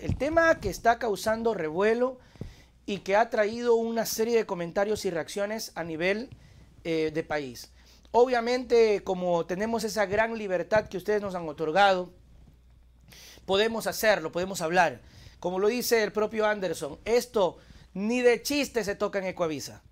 El tema que está causando revuelo y que ha traído una serie de comentarios y reacciones a nivel eh, de país. Obviamente, como tenemos esa gran libertad que ustedes nos han otorgado, podemos hacerlo, podemos hablar. Como lo dice el propio Anderson, esto ni de chiste se toca en Ecuavisa,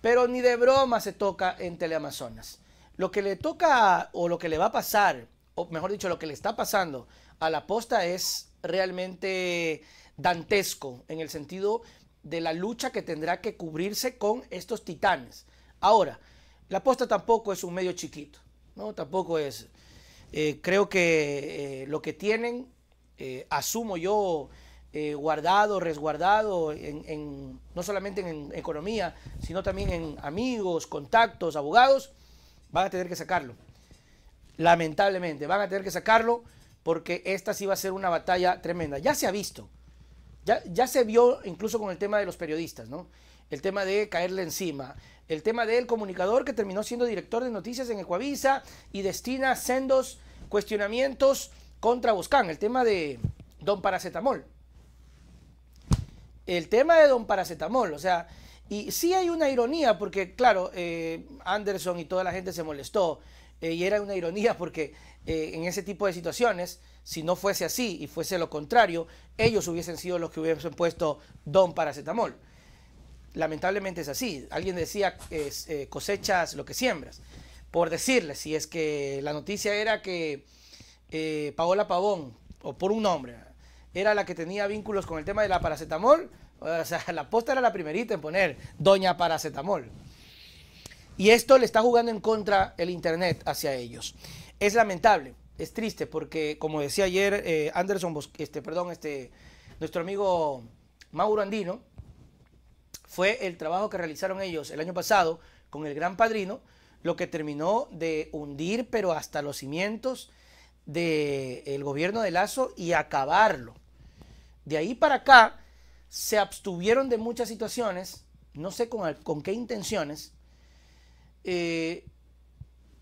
pero ni de broma se toca en Teleamazonas. Lo que le toca o lo que le va a pasar o mejor dicho, lo que le está pasando a la posta es realmente dantesco en el sentido de la lucha que tendrá que cubrirse con estos titanes. Ahora, la posta tampoco es un medio chiquito, ¿no? Tampoco es. Eh, creo que eh, lo que tienen, eh, asumo yo, guardado, resguardado, no solamente en economía, sino también en amigos, contactos, abogados, van a tener que sacarlo. Lamentablemente, van a tener que sacarlo porque esta sí va a ser una batalla tremenda. Ya se ha visto, ya, se vio incluso con el tema de los periodistas, ¿no? El tema de caerle encima, el tema del comunicador que terminó siendo director de noticias en Ecuavisa y destina sendos cuestionamientos contra Buscán, el tema de Don Paracetamol. El tema de Don Paracetamol, o sea, y sí hay una ironía, porque claro, eh, Anderson y toda la gente se molestó, eh, y era una ironía porque eh, en ese tipo de situaciones, si no fuese así y fuese lo contrario, ellos hubiesen sido los que hubiesen puesto don paracetamol. Lamentablemente es así. Alguien decía, cosechas lo que siembras. Por decirles, si es que la noticia era que Paola Pavón, o por un nombre, era la que tenía vínculos con el tema de la paracetamol, o sea, la posta era la primerita en poner Doña Paracetamol. Y esto le está jugando en contra el Internet hacia ellos. Es lamentable, es triste, porque como decía ayer eh, Anderson, este, perdón, este, nuestro amigo Mauro Andino, fue el trabajo que realizaron ellos el año pasado con el Gran Padrino, lo que terminó de hundir, pero hasta los cimientos del gobierno de Lazo y acabarlo. De ahí para acá, se abstuvieron de muchas situaciones, no sé con, qué intenciones. Eh,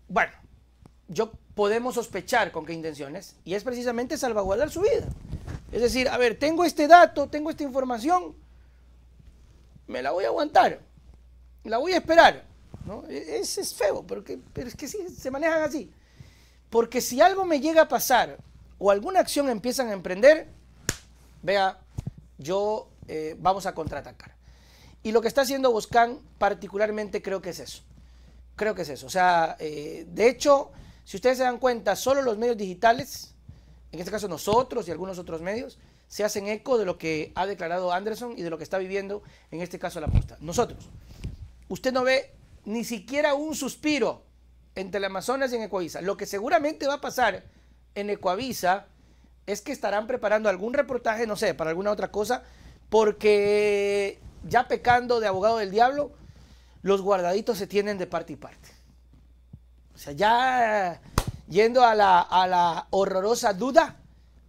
bueno, yo podemos sospechar con qué intenciones, y es precisamente salvaguardar su vida. Es decir, a ver, tengo este dato, tengo esta información, me la voy a aguantar, la voy a esperar. ¿no? E, es, feo, pero, pero es que sí, se manejan así. Porque si algo me llega a pasar o alguna acción empiezan a emprender, vea, yo eh, vamos a contraatacar. Y lo que está haciendo Boscán particularmente creo que es eso. Creo que es eso. O sea, eh, de hecho, si ustedes se dan cuenta, solo los medios digitales, en este caso nosotros y algunos otros medios, se hacen eco de lo que ha declarado Anderson y de lo que está viviendo, en este caso la posta. Nosotros. Usted no ve ni siquiera un suspiro entre el Amazonas y en Ecoavisa. Lo que seguramente va a pasar en Ecoavisa es que estarán preparando algún reportaje, no sé, para alguna otra cosa, porque ya pecando de abogado del diablo, los guardaditos se tienen de parte y parte. O sea, ya yendo a la, horrorosa duda,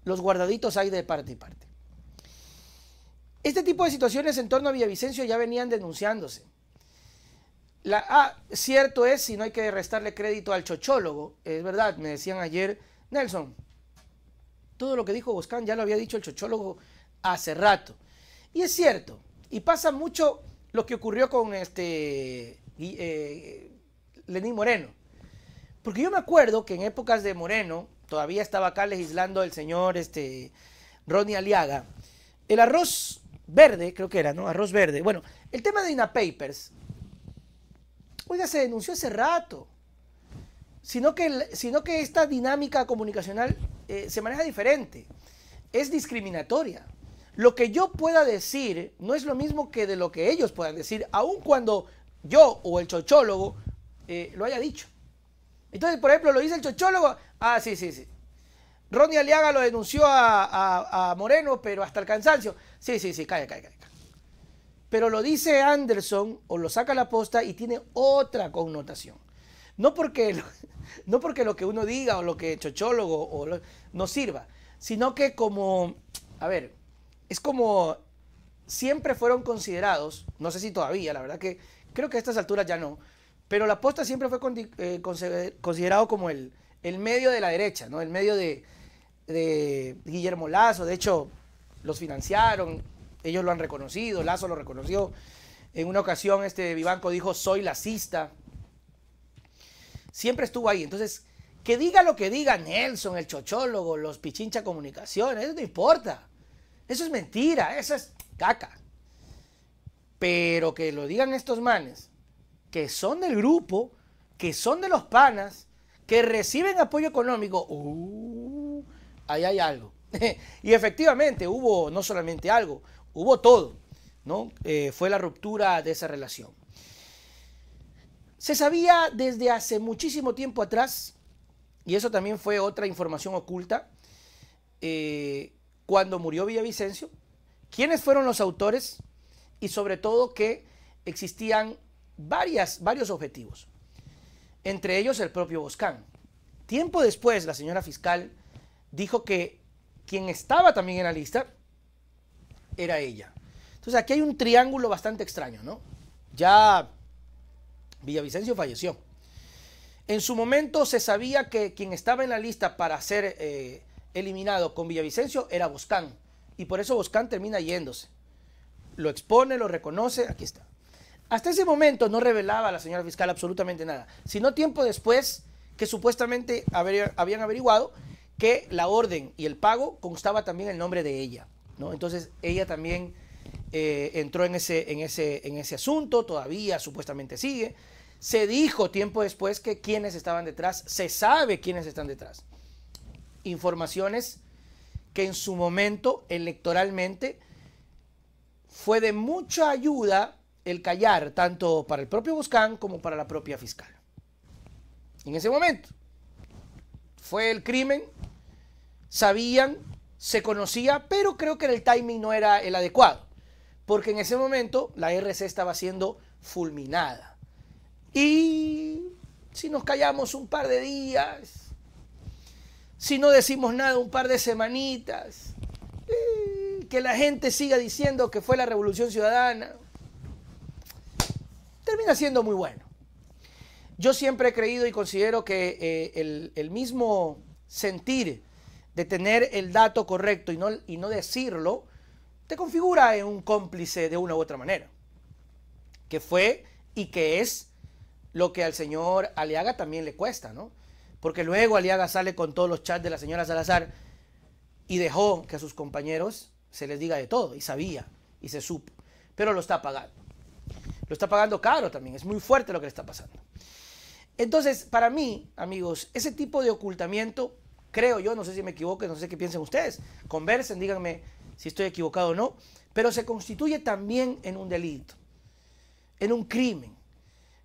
los guardaditos hay de parte y parte. Este tipo de situaciones en torno a Villavicencio ya venían denunciándose. La, ah, cierto es, si no hay que restarle crédito al chochólogo, es verdad, me decían ayer, Nelson, todo lo que dijo Boscán ya lo había dicho el chochólogo hace rato. Y es cierto, y pasa mucho lo que ocurrió con este eh, Lenín Moreno. Porque yo me acuerdo que en épocas de Moreno, todavía estaba acá legislando el señor este, Ronnie Aliaga, el arroz verde, creo que era, ¿no? Arroz verde. Bueno, el tema de inapapers Papers, oiga, se denunció hace rato. Sino que, sino que esta dinámica comunicacional eh, se maneja diferente. Es discriminatoria lo que yo pueda decir no es lo mismo que de lo que ellos puedan decir, aun cuando yo o el chochólogo eh, lo haya dicho. Entonces, por ejemplo, lo dice el chochólogo, ah, sí, sí, sí. Ronnie Aliaga lo denunció a, Moreno, pero hasta el cansancio. Sí, sí, sí, calla, calla, calla. Pero lo dice Anderson o lo saca a la posta y tiene otra connotación. No porque lo, no porque lo que uno diga o lo que chochólogo o no sirva, sino que como, a ver, es como siempre fueron considerados, no sé si todavía, la verdad que creo que a estas alturas ya no, pero la posta siempre fue eh, considerado como el, el, medio de la derecha, ¿no? El medio de, de Guillermo Lazo, de hecho los financiaron, ellos lo han reconocido, Lazo lo reconoció. En una ocasión este Vivanco dijo, soy lacista. Siempre estuvo ahí. Entonces, que diga lo que diga Nelson, el chochólogo, los pichincha comunicaciones, eso no importa. Eso es mentira, eso es caca. Pero que lo digan estos manes, que son del grupo, que son de los panas, que reciben apoyo económico, uh, ahí hay algo. y efectivamente hubo no solamente algo, hubo todo. ¿no? Eh, fue la ruptura de esa relación. Se sabía desde hace muchísimo tiempo atrás, y eso también fue otra información oculta, eh, cuando murió Villavicencio, quiénes fueron los autores y sobre todo que existían varias, varios objetivos, entre ellos el propio Boscán. Tiempo después, la señora fiscal dijo que quien estaba también en la lista era ella. Entonces aquí hay un triángulo bastante extraño, ¿no? Ya Villavicencio falleció. En su momento se sabía que quien estaba en la lista para hacer eh, eliminado con Villavicencio era Boscán. Y por eso Boscán termina yéndose. Lo expone, lo reconoce, aquí está. Hasta ese momento no revelaba la señora fiscal absolutamente nada, sino tiempo después que supuestamente habían averiguado que la orden y el pago constaba también el nombre de ella. ¿no? Entonces ella también eh, entró en ese, en, ese, en ese asunto, todavía supuestamente sigue. Se dijo tiempo después que quienes estaban detrás, se sabe quiénes están detrás informaciones que en su momento electoralmente fue de mucha ayuda el callar, tanto para el propio Buscán como para la propia fiscal. En ese momento fue el crimen, sabían, se conocía, pero creo que el timing no era el adecuado, porque en ese momento la RC estaba siendo fulminada. Y si nos callamos un par de días, si no decimos nada un par de semanitas, eh, que la gente siga diciendo que fue la revolución ciudadana, termina siendo muy bueno. Yo siempre he creído y considero que eh, el, el, mismo sentir de tener el dato correcto y no, y no decirlo, te configura en un cómplice de una u otra manera, que fue y que es lo que al señor Aliaga también le cuesta, ¿no? Porque luego Aliaga sale con todos los chats de la señora Salazar y dejó que a sus compañeros se les diga de todo, y sabía, y se supo, pero lo está pagando. Lo está pagando caro también, es muy fuerte lo que le está pasando. Entonces, para mí, amigos, ese tipo de ocultamiento, creo yo, no sé si me equivoco, no sé qué piensen ustedes, conversen, díganme si estoy equivocado o no, pero se constituye también en un delito, en un crimen,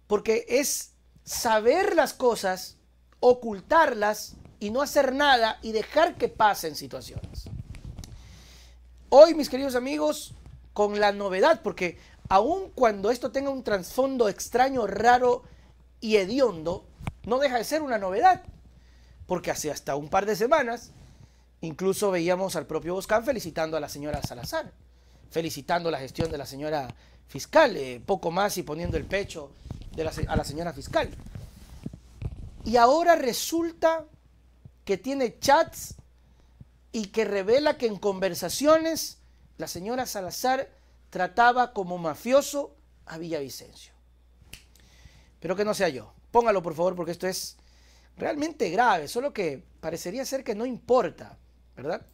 porque es saber las cosas ocultarlas y no hacer nada y dejar que pasen situaciones. Hoy, mis queridos amigos, con la novedad, porque aun cuando esto tenga un trasfondo extraño, raro y hediondo, no deja de ser una novedad, porque hace hasta un par de semanas incluso veíamos al propio Boscán felicitando a la señora Salazar, felicitando la gestión de la señora fiscal, eh, poco más y poniendo el pecho de a la señora fiscal. Y ahora resulta que tiene chats y que revela que en conversaciones la señora Salazar trataba como mafioso a Villavicencio. Pero que no sea yo. Póngalo por favor porque esto es realmente grave, solo que parecería ser que no importa, ¿verdad?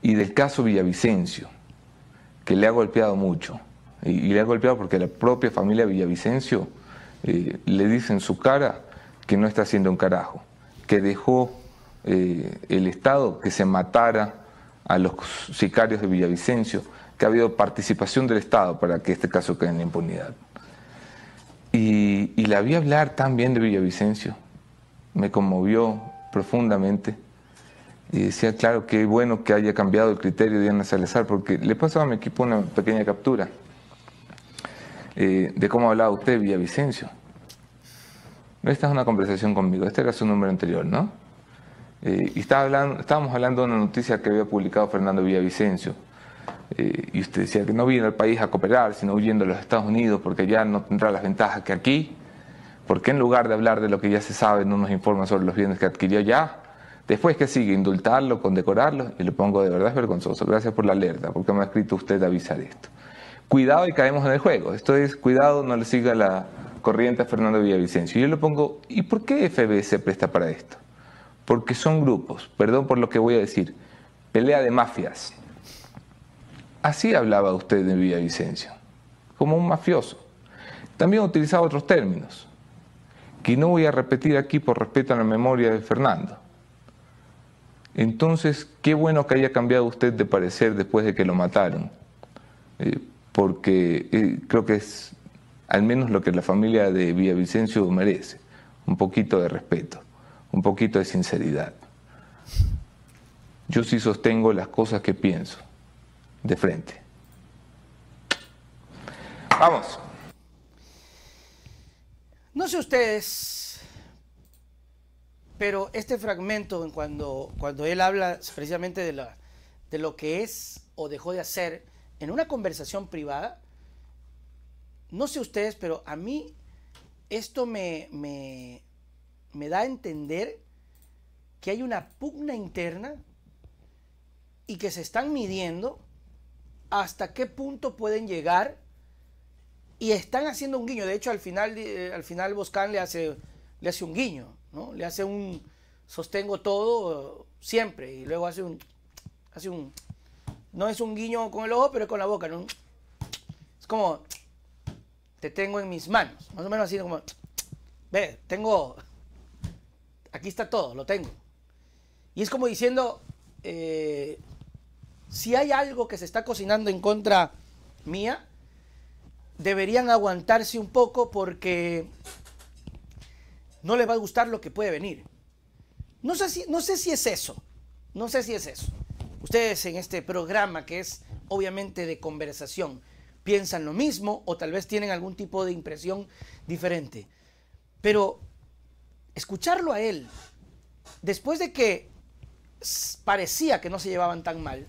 Y del caso Villavicencio, que le ha golpeado mucho, y, le ha golpeado porque la propia familia Villavicencio le dice en su cara que no está haciendo un carajo, que dejó eh, el Estado que se matara a los sicarios de Villavicencio, que ha habido participación del Estado para que este caso quede en impunidad. Y, la vi hablar también de Villavicencio, me conmovió profundamente y decía, claro, qué bueno que haya cambiado el criterio de Ana Salazar, porque le pasaba a mi equipo una pequeña captura. Eh, de cómo hablaba usted Villavicencio. Esta es una conversación conmigo, este era su número anterior, ¿no? Eh, y hablando, estábamos hablando de una noticia que había publicado Fernando Villavicencio. Eh, y usted decía que no viene al país a cooperar, sino huyendo a los Estados Unidos porque ya no tendrá las ventajas que aquí. porque en lugar de hablar de lo que ya se sabe no nos informa sobre los bienes que adquirió ya? Después que sigue, indultarlo, condecorarlo, y lo pongo de verdad es vergonzoso. Gracias por la alerta, porque me ha escrito usted avisar esto cuidado y caemos en el juego. Esto es, cuidado, no le siga la corriente a Fernando Villavicencio. Yo le pongo, ¿y por qué FB se presta para esto? Porque son grupos, perdón por lo que voy a decir, pelea de mafias. Así hablaba usted de Villavicencio, como un mafioso. También utilizaba otros términos, que no voy a repetir aquí por respeto a la memoria de Fernando. Entonces, qué bueno que haya cambiado usted de parecer después de que lo mataron. Eh, porque eh, creo que es al menos lo que la familia de Villavicencio merece, un poquito de respeto, un poquito de sinceridad. Yo sí sostengo las cosas que pienso, de frente. Vamos. No sé ustedes, pero este fragmento, cuando, cuando él habla precisamente de, la, de lo que es o dejó de hacer, en una conversación privada, no sé ustedes, pero a mí esto me, me, da a entender que hay una pugna interna y que se están midiendo hasta qué punto pueden llegar y están haciendo un guiño. De hecho, al final, eh, al final Boscan le hace, le hace un guiño, ¿no? Le hace un sostengo todo siempre y luego hace un, hace un, no es un guiño con el ojo, pero es con la boca, ¿no? Es como, te tengo en mis manos, más o menos así como, ve, tengo, aquí está todo, lo tengo. Y es como diciendo, eh, si hay algo que se está cocinando en contra mía, deberían aguantarse un poco porque no les va a gustar lo que puede venir. No sé si, no sé si es eso, no sé si es eso ustedes en este programa que es obviamente de conversación piensan lo mismo o tal vez tienen algún tipo de impresión diferente. Pero escucharlo a él, después de que parecía que no se llevaban tan mal,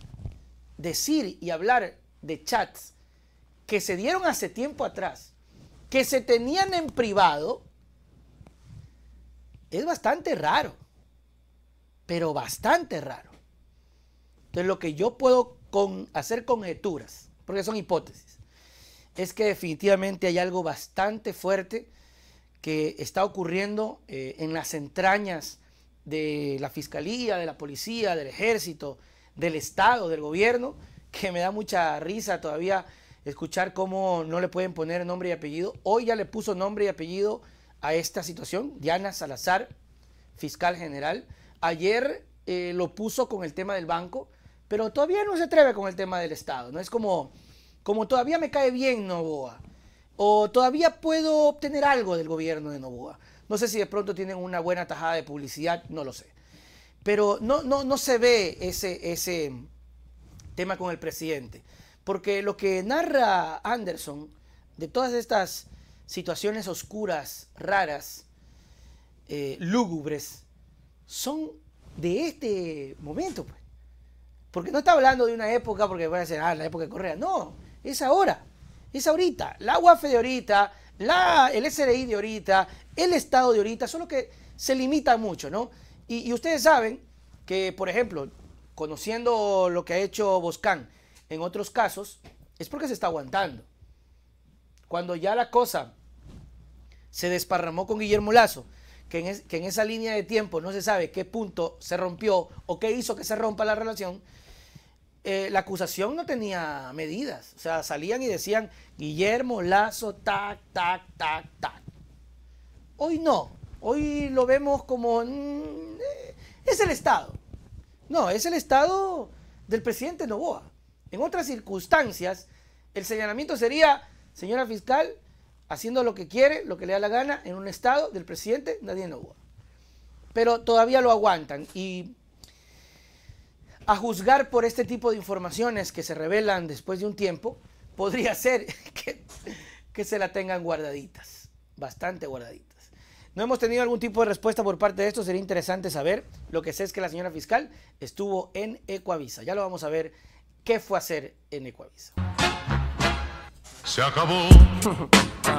decir y hablar de chats que se dieron hace tiempo atrás, que se tenían en privado, es bastante raro, pero bastante raro. Entonces lo que yo puedo hacer conjeturas, porque son hipótesis, es que definitivamente hay algo bastante fuerte que está ocurriendo eh, en las entrañas de la fiscalía, de la policía, del ejército, del Estado, del gobierno, que me da mucha risa todavía escuchar cómo no le pueden poner nombre y apellido. Hoy ya le puso nombre y apellido a esta situación, Diana Salazar, fiscal general. Ayer eh, lo puso con el tema del banco pero todavía no se atreve con el tema del Estado, ¿no? Es como, como todavía me cae bien Novoa, o todavía puedo obtener algo del gobierno de Novoa. No sé si de pronto tienen una buena tajada de publicidad, no lo sé. Pero no, no, no se ve ese, ese tema con el presidente, porque lo que narra Anderson de todas estas situaciones oscuras, raras, eh, lúgubres, son de este momento, pues. Porque no está hablando de una época, porque van a decir, ah, la época de Correa. No, es ahora, es ahorita. La UAFE de ahorita, la, el SRI de ahorita, el Estado de ahorita, solo que se limita mucho, ¿no? Y, ustedes saben que, por ejemplo, conociendo lo que ha hecho Boscán en otros casos, es porque se está aguantando. Cuando ya la cosa se desparramó con Guillermo Lazo, que que en, esa línea de tiempo no se sabe qué punto se rompió o qué hizo que se rompa la relación, eh, la acusación no tenía medidas. O sea, salían y decían, Guillermo Lazo, tac, tac, tac, tac. Hoy no. Hoy lo vemos como... Mm, eh, es el Estado. No, es el Estado del presidente Novoa. En otras circunstancias, el señalamiento sería, señora fiscal, haciendo lo que quiere, lo que le da la gana, en un Estado del presidente Nadie Novoa. Pero todavía lo aguantan y a juzgar por este tipo de informaciones que se revelan después de un tiempo, podría ser que, se la tengan guardaditas, bastante guardaditas. No hemos tenido algún tipo de respuesta por parte de esto, sería interesante saber. Lo que sé es que la señora fiscal estuvo en Ecuavisa. Ya lo vamos a ver qué fue a hacer en Ecuavisa. Se acabó.